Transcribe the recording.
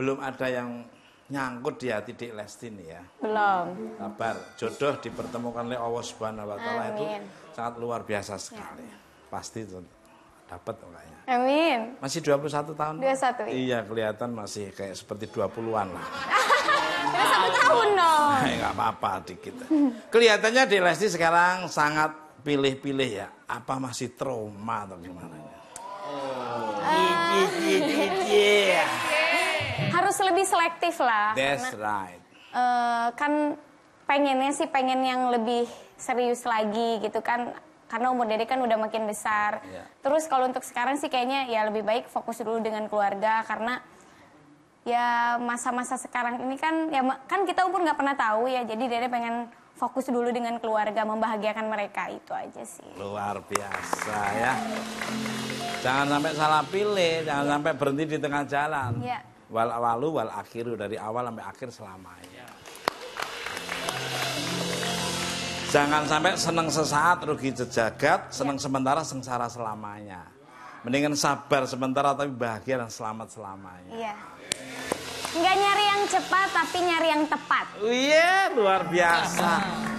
belum ada yang nyangkut di hati Dik nih ya. Belum. Kabar jodoh dipertemukan oleh Allah Subhanahu wa taala itu sangat luar biasa sekali. Ya. Pasti itu dapat orangnya. Amin. Masih 21 tahun. 21 ya. Iya, kelihatan masih kayak seperti 20-an lah. satu tahun dong. No. Enggak apa-apa dikit. Kelihatannya Dik Lesti sekarang sangat pilih-pilih ya. Apa masih trauma atau gimana? Oh. Uh lebih selektif lah. That's karena, right. Uh, kan pengennya sih pengen yang lebih serius lagi gitu kan karena umur dede kan udah makin besar. Yeah. Terus kalau untuk sekarang sih kayaknya ya lebih baik fokus dulu dengan keluarga karena ya masa-masa sekarang ini kan ya kan kita umur nggak pernah tahu ya jadi dede pengen fokus dulu dengan keluarga membahagiakan mereka itu aja sih. Luar biasa ya. Jangan sampai salah pilih, jangan sampai berhenti di tengah jalan. Yeah wal awalu wal akhiru dari awal sampai akhir selamanya. Ya. Jangan sampai senang sesaat rugi jejagat, senang ya. sementara sengsara selamanya. Mendingan sabar sementara tapi bahagia dan selamat selamanya. Iya. Enggak nyari yang cepat tapi nyari yang tepat. Iya, yeah, luar biasa. Iya.